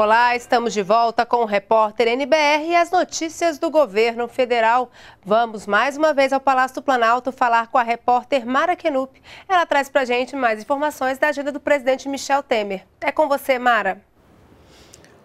Olá, estamos de volta com o repórter NBR e as notícias do governo federal. Vamos mais uma vez ao Palácio do Planalto falar com a repórter Mara Kenup. Ela traz para gente mais informações da agenda do presidente Michel Temer. É com você, Mara.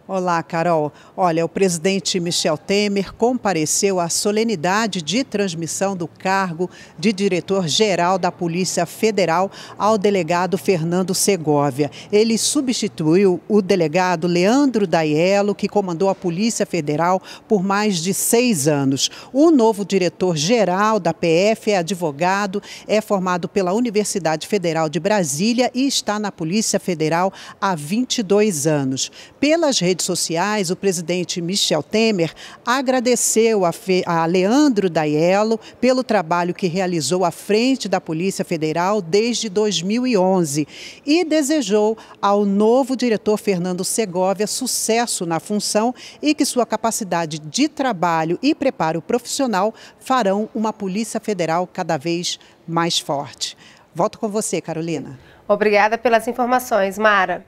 Olá, Carol. Olha, o presidente Michel Temer compareceu à solenidade de transmissão do cargo de diretor-geral da Polícia Federal ao delegado Fernando Segovia. Ele substituiu o delegado Leandro Daiello, que comandou a Polícia Federal por mais de seis anos. O novo diretor-geral da PF é advogado, é formado pela Universidade Federal de Brasília e está na Polícia Federal há 22 anos. Pelas redes redes sociais, o presidente Michel Temer agradeceu a, Fe, a Leandro Daiello pelo trabalho que realizou à frente da Polícia Federal desde 2011 e desejou ao novo diretor Fernando Segovia sucesso na função e que sua capacidade de trabalho e preparo profissional farão uma Polícia Federal cada vez mais forte. Volto com você, Carolina. Obrigada pelas informações, Mara.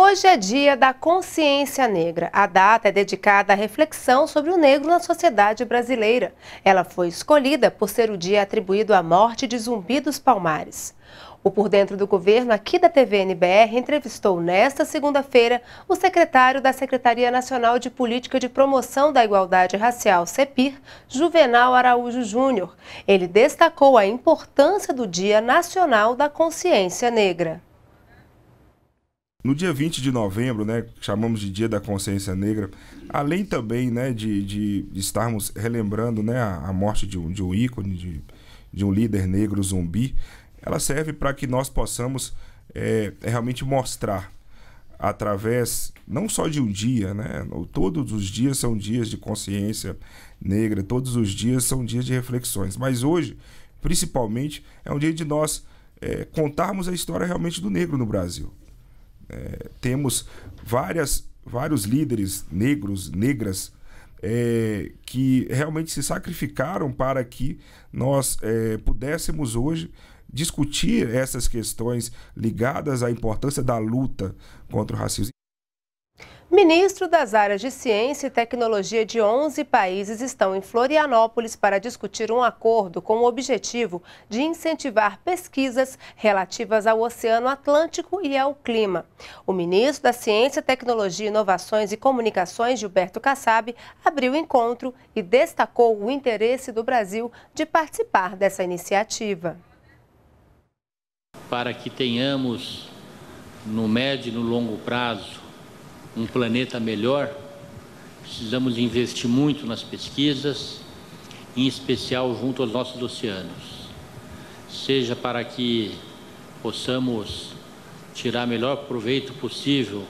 Hoje é dia da consciência negra. A data é dedicada à reflexão sobre o negro na sociedade brasileira. Ela foi escolhida por ser o dia atribuído à morte de Zumbi dos Palmares. O Por Dentro do Governo, aqui da TV NBR, entrevistou nesta segunda-feira o secretário da Secretaria Nacional de Política de Promoção da Igualdade Racial, CEPIR, Juvenal Araújo Júnior. Ele destacou a importância do Dia Nacional da Consciência Negra. No dia 20 de novembro, né, chamamos de Dia da Consciência Negra, além também né, de, de, estarmos relembrando né, a, a morte de um, de um ícone, de, de um líder negro zumbi, ela serve para que nós possamos é, é realmente mostrar através não só de um dia, né? Todos os dias são dias de consciência negra, todos os dias são dias de reflexões. Mas hoje, principalmente, é um dia de nós é, contarmos a história realmente do negro no Brasil é, temos várias, vários líderes negros, negras, é, que realmente se sacrificaram para que nós é, pudéssemos hoje discutir essas questões ligadas à importância da luta contra o racismo. Ministro das áreas de ciência e tecnologia de 11 países estão em Florianópolis para discutir um acordo com o objetivo de incentivar pesquisas relativas ao Oceano Atlântico e ao clima. O ministro da Ciência, Tecnologia, Inovações e Comunicações, Gilberto Kassab, abriu o encontro e destacou o interesse do Brasil de participar dessa iniciativa. Para que tenhamos, no médio e no longo prazo, um planeta melhor, precisamos investir muito nas pesquisas, em especial junto aos nossos oceanos, seja para que possamos tirar melhor proveito possível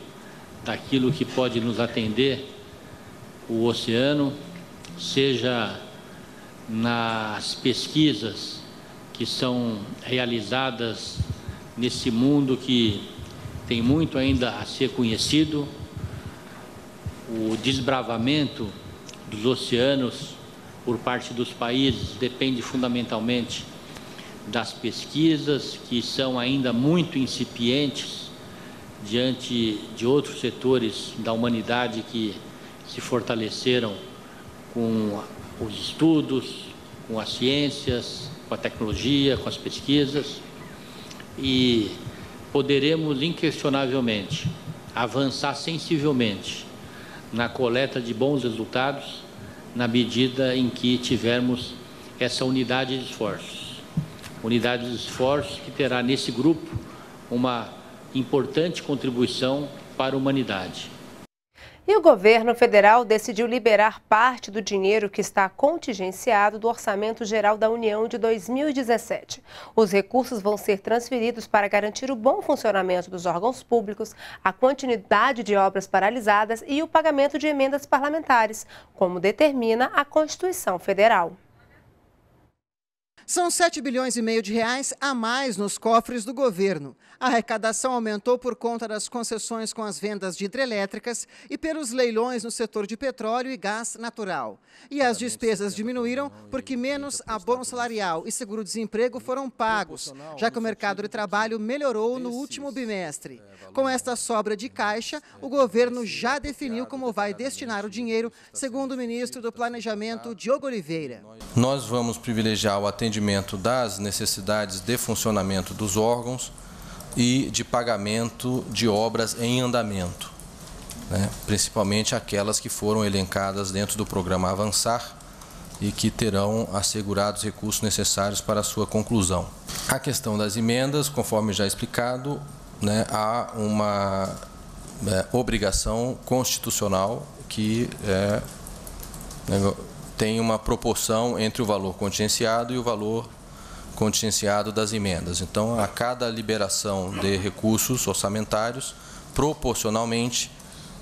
daquilo que pode nos atender o oceano, seja nas pesquisas que são realizadas nesse mundo que tem muito ainda a ser conhecido o desbravamento dos oceanos por parte dos países depende fundamentalmente das pesquisas, que são ainda muito incipientes diante de outros setores da humanidade que se fortaleceram com os estudos, com as ciências, com a tecnologia, com as pesquisas e poderemos inquestionavelmente avançar sensivelmente na coleta de bons resultados na medida em que tivermos essa unidade de esforços. Unidade de esforços que terá nesse grupo uma importante contribuição para a humanidade. E o governo federal decidiu liberar parte do dinheiro que está contingenciado do Orçamento Geral da União de 2017. Os recursos vão ser transferidos para garantir o bom funcionamento dos órgãos públicos, a continuidade de obras paralisadas e o pagamento de emendas parlamentares, como determina a Constituição Federal. São 7 bilhões e meio de reais a mais nos cofres do governo. A arrecadação aumentou por conta das concessões com as vendas de hidrelétricas e pelos leilões no setor de petróleo e gás natural. E as despesas diminuíram porque menos abono salarial e seguro-desemprego foram pagos, já que o mercado de trabalho melhorou no último bimestre. É, com esta sobra de caixa, é, o governo assim, já é definiu como vai destinar o dinheiro, segundo o ministro do Planejamento, tá. Diogo Oliveira. Nós vamos privilegiar o atendimento atendimento das necessidades de funcionamento dos órgãos e de pagamento de obras em andamento, né? principalmente aquelas que foram elencadas dentro do programa Avançar e que terão assegurados recursos necessários para a sua conclusão. A questão das emendas, conforme já explicado, né, há uma é, obrigação constitucional que é, né, tem uma proporção entre o valor contingenciado e o valor contingenciado das emendas. Então, a cada liberação de recursos orçamentários, proporcionalmente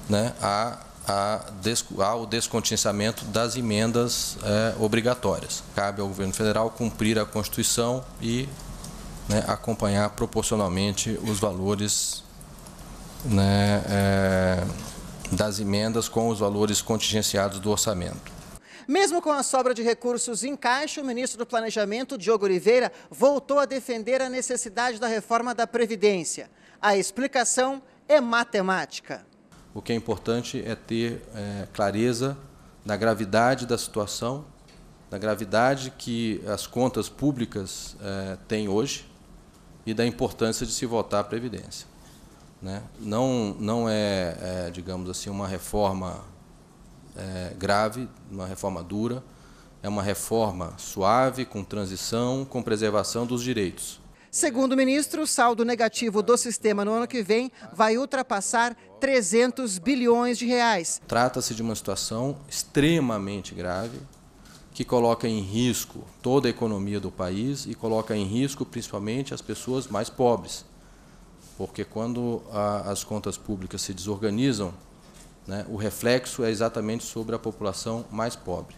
né, a, a ao descontingenciamento das emendas é, obrigatórias. Cabe ao governo federal cumprir a Constituição e né, acompanhar proporcionalmente os valores né, é, das emendas com os valores contingenciados do orçamento. Mesmo com a sobra de recursos em caixa, o ministro do Planejamento, Diogo Oliveira, voltou a defender a necessidade da reforma da Previdência. A explicação é matemática. O que é importante é ter é, clareza da gravidade da situação, da gravidade que as contas públicas é, têm hoje e da importância de se voltar à Previdência. Né? Não, não é, é, digamos assim, uma reforma é, grave, uma reforma dura. É uma reforma suave, com transição, com preservação dos direitos. Segundo o ministro, o saldo negativo do sistema no ano que vem vai ultrapassar 300 bilhões de reais. Trata-se de uma situação extremamente grave que coloca em risco toda a economia do país e coloca em risco principalmente as pessoas mais pobres. Porque quando as contas públicas se desorganizam, né, o reflexo é exatamente sobre a população mais pobre.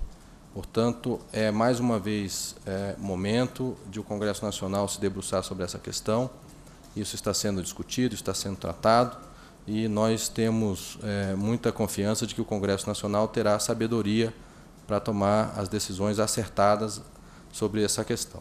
Portanto, é mais uma vez é, momento de o Congresso Nacional se debruçar sobre essa questão. Isso está sendo discutido, está sendo tratado, e nós temos é, muita confiança de que o Congresso Nacional terá sabedoria para tomar as decisões acertadas sobre essa questão.